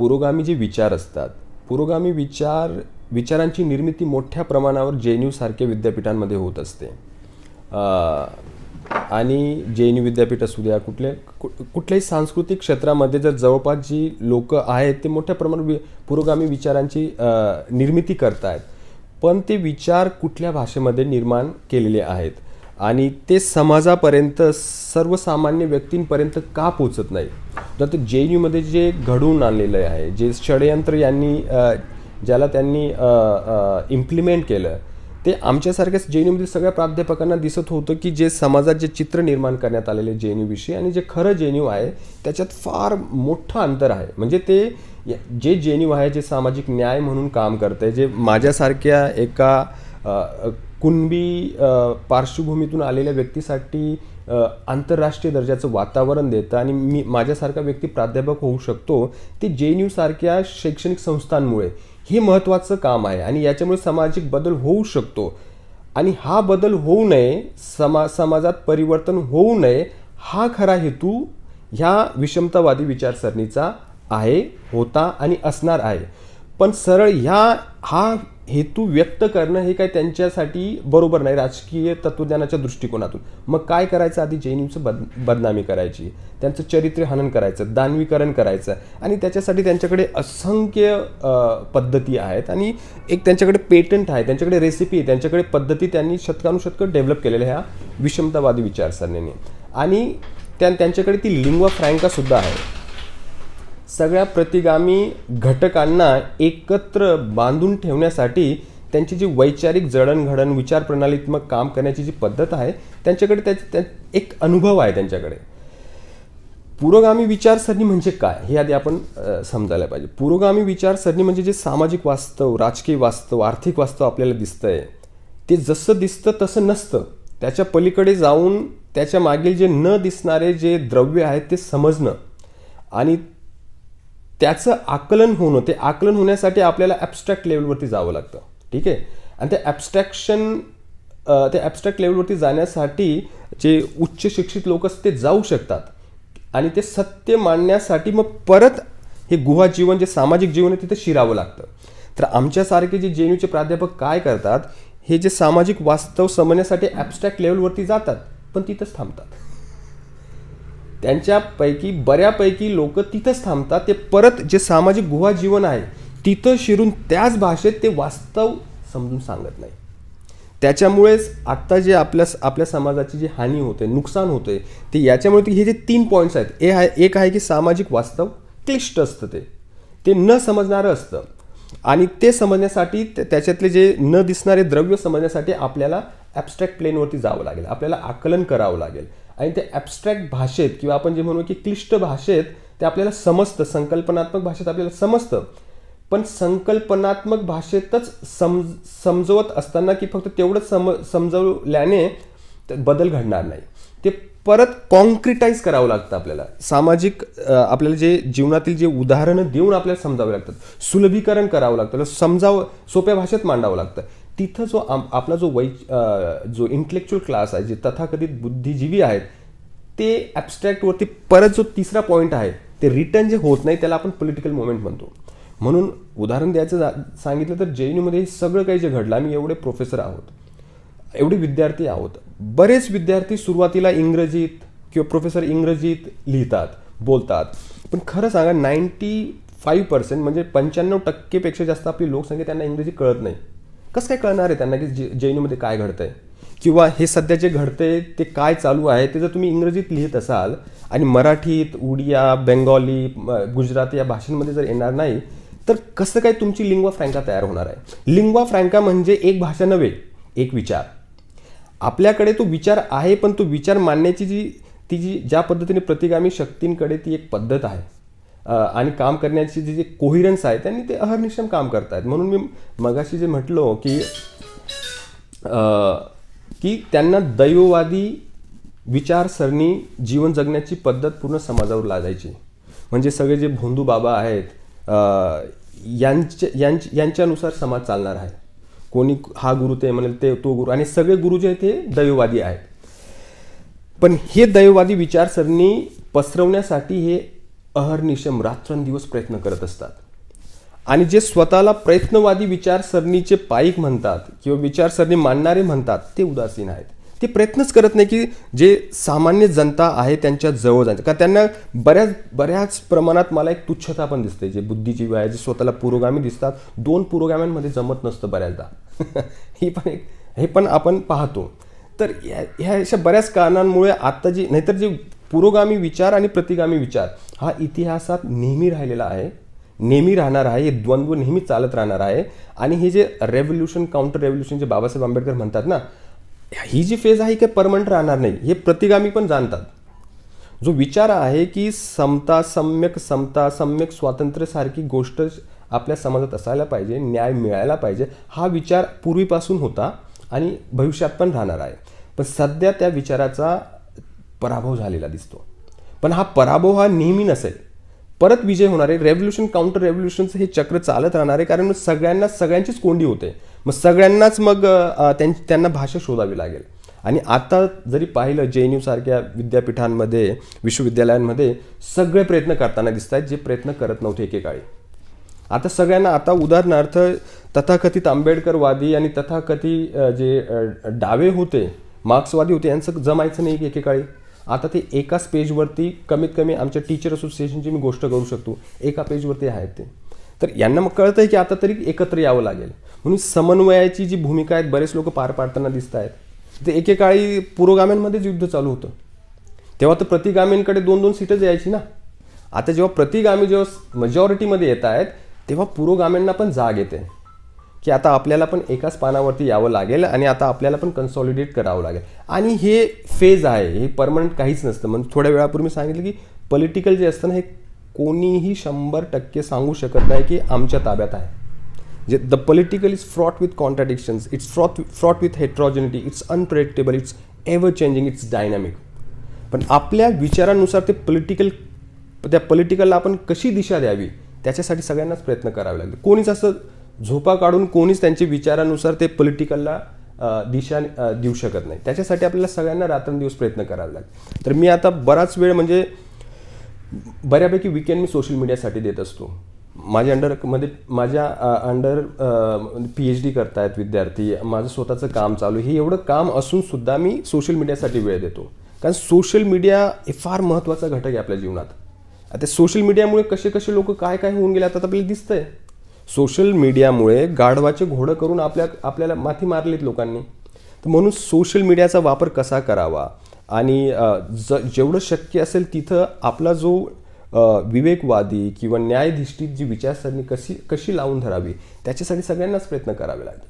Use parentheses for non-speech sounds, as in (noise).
पुरोगामी जे विचार असतात पुरोगामी विचार विचारांची निर्मिती मोठ्या प्रमाणावर जे एन यूसारख्या विद्यापीठांमध्ये होत असते आणि जे एन यू विद्यापीठ असू द्या कुठल्या कु कुठल्याही सांस्कृतिक क्षेत्रामध्ये जर जवळपास जी लोकं आहेत ते मोठ्या प्रमाणात वि पुरोगामी विचारांची निर्मिती करत आहेत पण ते विचार कुठल्या भाषेमध्ये निर्माण केलेले आहेत आणि ते समाजापर्यंत सर्वसामान्य व्यक्तींपर्यंत का पोचत नाही तर जे एन यूमध्ये जे घडवून आणलेलं आहे जे षडयंत्र यांनी ज्याला त्यांनी इम्प्लिमेंट केलं ते आमच्यासारख्याच जे एन यूमधील सगळ्या प्राध्यापकांना दिसत होतं की जे समाजात जे चित्र निर्माण करण्यात आलेले जे एन यूविषयी आणि जे खरं जे एन यू आहे त्याच्यात फार मोठं अंतर आहे म्हणजे ते जे जे एन यू आहे जे सामाजिक न्याय म्हणून काम करतं आहे जे माझ्यासारख्या एका कुणबी पार्श्वभूमीतून आलेल्या व्यक्तीसाठी आंतरराष्ट्रीय दर्जाचं वातावरण देतं आणि मी माझ्यासारखा व्यक्ती प्राध्यापक होऊ शकतो ते जे एन सारख्या शैक्षणिक संस्थांमुळे हे महत्त्वाचं काम आहे आणि याच्यामुळे सामाजिक बदल होऊ शकतो आणि हा बदल होऊ नये समा समाजात परिवर्तन होऊ नये हा खरा हेतू ह्या विषमतावादी विचारसरणीचा आहे होता आणि असणार आहे पण सरळ ह्या हा हेतू व्यक्त करणं हे काय त्यांच्यासाठी बरोबर नाही राजकीय तत्त्वज्ञानाच्या दृष्टिकोनातून मग काय करायचं आधी जैनिमचं बद बदनामी करायची त्यांचं चरित्र हनन करायचं दानवीकरण करायचं आणि त्याच्यासाठी त्यांच्याकडे असंख्य पद्धती आहेत आणि एक त्यांच्याकडे पेटंट आहे त्यांच्याकडे रेसिपी आहे त्यांच्याकडे पद्धती त्यांनी शतकानुशतकं डेव्हलप केलेल्या ह्या विषमतावादी विचारसरणीने आणि त्या त्यांच्याकडे ती लिंग्वा फ्रँकासुद्धा आहे सगळ्या प्रतिगामी घटकांना एकत्र बांधून ठेवण्यासाठी त्यांची जी वैचारिक जडणघडण विचार मग काम करण्याची जी पद्धत आहे त्यांच्याकडे त्या एक अनुभव आहे त्यांच्याकडे पुरोगामी विचारसरणी म्हणजे काय हे आधी आपण समजायला पाहिजे पुरोगामी विचारसरणी म्हणजे जे सामाजिक वास्तव राजकीय वास्तव आर्थिक वास्तव आपल्याला दिसतंय ते जसं दिसतं तसं नसतं त्याच्या पलीकडे जाऊन त्याच्या मागील जे न दिसणारे जे द्रव्य आहेत ते समजणं आणि त्याचं आकलन होणं ते आकलन होण्यासाठी आपल्याला ॲबस्ट्रॅक्ट लेवलवरती जावं लागतं ठीक आहे आणि ते ॲबस्ट्रॅक्शन ते ॲबस्ट्रॅक्ट लेवलवरती जाण्यासाठी जे उच्च शिक्षित लोक असतात ते जाऊ शकतात आणि ते सत्य मांडण्यासाठी मग परत हे गुहा जीवन जे सामाजिक जीवन आहे तिथे शिरावं लागतं तर आमच्यासारखे जे जे एन यूचे प्राध्यापक काय करतात हे जे सामाजिक वास्तव समजण्यासाठी ॲबस्ट्रॅक्ट लेवलवरती जातात पण तिथंच थांबतात त्यांच्यापैकी बऱ्यापैकी लोक तिथंच थांबतात ते परत जे सामाजिक गुहा जीवन आहे तिथं शिरून त्याच भाषेत ते वास्तव समजून सांगत नाही त्याच्यामुळेच आत्ता जे आपल्या आपल्या समाजाची जी हानी होते नुकसान होते ते याच्यामुळे हे जे तीन पॉईंट्स आहेत हे आहे एक आहे की सामाजिक वास्तव क्लिष्ट असतं ते ते न समजणारं असतं आणि ते समजण्यासाठी त्याच्यातले जे न दिसणारे द्रव्य समजण्यासाठी आपल्याला ॲबस्ट्रॅक्ट प्लेनवरती जावं लागेल आपल्याला आकलन करावं लागेल आणि ते ॲबस्ट्रॅक्ट भाषेत किंवा आपण जे म्हणू की क्लिष्ट भाषेत ते आपल्याला समजतं संकल्पनात्मक भाषेत आपल्याला समजतं पण संकल्पनात्मक भाषेतच समज समजवत असताना की फक्त तेवढंच सम समजवल्याने बदल घडणार नाही ते परत कॉन्क्रिटाईज करावं लागतं आपल्याला सामाजिक आपल्याला जे जीवनातील जे उदाहरणं देऊन आपल्याला समजावं लागतात सुलभीकरण करावं लागतं समजावं सोप्या भाषेत मांडावं लागतं तिथं जो आपला जो वै जो इंटलेक्च्युअल क्लास आहे जे तथाकथित बुद्धिजीवी आहेत ते ॲबस्ट्रॅक्टवरती परत जो तिसरा पॉईंट आहे ते रिटर्न जे होत नाही त्याला आपण पॉलिटिकल मुवमेंट म्हणतो म्हणून उदाहरण द्यायचं सांगितलं तर जे एन यूमध्ये सगळं काही जे घडलं आम्ही एवढे प्रोफेसर आहोत एवढे विद्यार्थी आहोत बरेच विद्यार्थी सुरुवातीला इंग्रजीत किंवा प्रोफेसर इंग्रजीत लिहितात बोलतात पण खरं सांगा नाईन्टी फाईव्ह पर्सेंट म्हणजे पंच्याण्णव टक्केपेक्षा जास्त आपली लोकसंख्या त्यांना इंग्रजी कळत नाही कसं काय कळणार आहे त्यांना की जे जैनमध्ये काय घडतंय किंवा हे सध्या जे आहे ते काय चालू आहे ते जर तुम्ही इंग्रजीत लिहित असाल आणि मराठीत उडिया बेंगॉली गुजराती या भाषांमध्ये जर येणार नाही तर कसं काय तुमची लिंग्वा फ्रँका तयार होणार आहे लिंग्वा फ्रँका म्हणजे एक भाषा नव्हे एक विचार आपल्याकडे तो विचार आहे पण तो विचार मांडण्याची जी ती जी ज्या पद्धतीने प्रतिगामी शक्तींकडे ती एक पद्धत आहे आणि काम करण्याची जी जे कोहिरन्स आहे त्यांनी ते अहर्निशम काम करतायत म्हणून मी मगाशी जे म्हटलो की की त्यांना दैववादी विचारसरणी जीवन जगण्याची पद्धत पूर्ण समाजावर लादायची म्हणजे सगळे जे भोंदू बाबा आहेत यांच्या यांच यांच्यानुसार समाज चालणार आहे कोणी हा गुरु ते म्हणेल ते तो गुरु आणि सगळे गुरु जे आहेत ते दैववादी आहेत पण हे दैववादी विचारसरणी पसरवण्यासाठी हे अहर्निशम रात्रंदिवस प्रयत्न करत असतात आणि जे स्वतःला प्रयत्नवादी विचारसरणीचे पाईक म्हणतात किंवा विचारसरणी मानणारे म्हणतात ते उदासीन आहेत ते प्रयत्नच करत नाही की जे सामान्य जनता आहे त्यांच्या जवळ जायचं का त्यांना बऱ्याच बऱ्याच प्रमाणात मला एक तुच्छता पण दिसते जे बुद्धिजीवी आहे जे स्वतःला पुरोगामी दिसतात दोन पुरोगाम्यांमध्ये जमत नसतं बऱ्याचदा (laughs) ही पण एक हे पण आपण पाहतो तर या ह्या अशा बऱ्याच कारणांमुळे आत्ता जी नाहीतर जे पुरोगामी विचार आणि प्रतिगामी विचार हा इतिहासात नेहमी राहिलेला आहे नेहमी राहणार आहे हे द्वंद्व नेहमी चालत राहणार आहे आणि हे जे रेव्होल्युशन काउंटर रेव्होल्युशन जे बाबासाहेब आंबेडकर म्हणतात ना ही जी फेज आहे की परमनंट राहणार नाही हे प्रतिगामी पण जाणतात जो विचार आहे की समता सम्यक समता सम्यक स्वातंत्र्यसारखी गोष्ट आपल्या समाजात असायला पाहिजे न्याय मिळायला पाहिजे हा विचार पूर्वीपासून होता आणि भविष्यात पण राहणार आहे पण सध्या त्या विचाराचा पराभव झालेला दिसतो पण हा पराभव हा नेहमी नसेल परत विजय होणारे रेव्होल्युशन काउंटर रेव्होल्युशनचं हे चक्र चालत राहणार आहे कारण सगळ्यांना सगळ्यांचीच कोंडी होते मग सगळ्यांनाच मग त्यांना भाषा शोधावी लागेल आणि आता जरी पाहिलं जे एन सारख्या विद्यापीठांमध्ये विश्वविद्यालयांमध्ये सगळे प्रयत्न करताना दिसत आहेत जे प्रयत्न करत नव्हते एकेकाळी आता सगळ्यांना आता उदाहरणार्थ तथाकथित आंबेडकरवादी आणि तथाकथित जे डावे होते मार्क्सवादी होते यांचं जमायचं नाही एकेकाळी आता ते एकाच पेजवरती कमीत कमी आमच्या टीचर असोसिएशनची मी गोष्ट करू शकतो एका पेजवरती आहेत ते तर यांना मग कळतंय की आता तरी एकत्र यावं लागेल म्हणून समन्वयाची जी भूमिका आहेत बरेच लोक पार पाडताना दिसत आहेत ते एकेकाळी पुरोगाम्यांमध्येच युद्ध चालू होतं तेव्हा तर प्रतिगामींकडे दोन दोन सीटं यायची ना आता जेव्हा प्रतिगामी जेव्हा मजॉरिटीमध्ये येत आहेत तेव्हा पुरोगाम्यांना पण जाग येते की आता आपल्याला पण एकाच पानावरती यावं लागेल आणि आता आपल्याला पण कन्सॉलिडेट करावं लागेल आणि हे फेज आहे हे परमनंट काहीच नसतं म्हणजे थोड्या वेळापूर्वी मी सांगितलं की पॉलिटिकल जे असतं ना हे कोणीही शंभर टक्के सांगू शकत नाही की आमच्या ताब्यात आहे जे the political is fraught with contradictions it's fraught fraught with heterogeneity it's unpredictable it's ever changing it's dynamic पण आपल्या विचारानुसार ते पॉलिटिकल त्या पॉलिटिकलला आपण कशी दिशा द्यावी त्याच्यासाठी सगळ्यांनाच प्रयत्न करावे लागले कोणीच असं झोपा काढून कोणीच त्यांच्या विचारानुसार ते पॉलिटिकलला दिशा देऊ शकत नाही त्याच्यासाठी आपल्याला सगळ्यांना रात्रंदिवस प्रयत्न करावा लागेल तर मी आता बराच वेळ म्हणजे बऱ्यापैकी वीकेंड मी सोशल मीडियासाठी देत असतो माझ्या अंडर मध्ये माझ्या अंडर पी एच डी करतायत विद्यार्थी माझं स्वतःचं काम चालू हे एवढं काम असून सुद्धा मी सोशल मीडियासाठी वेळ देतो कारण सोशल मीडिया हे फार महत्त्वाचा घटक आहे आपल्या जीवनात आता सोशल मीडियामुळे कसे कसे लोक काय काय होऊन गेले आता आपल्याला दिसतंय सोशल मीडियामुळे गाढवाचे घोडं करून आपल्या आपल्याला माथी मारलीत लोकांनी तर म्हणून सोशल मीडियाचा वापर कसा करावा आणि ज जेवढं शक्य असेल तिथं आपला जो विवेकवादी किंवा न्यायधिष्ठित जी विचारसरणी कशी कशी लावून धरावी त्याच्यासाठी सगळ्यांनाच प्रयत्न करावे लागेल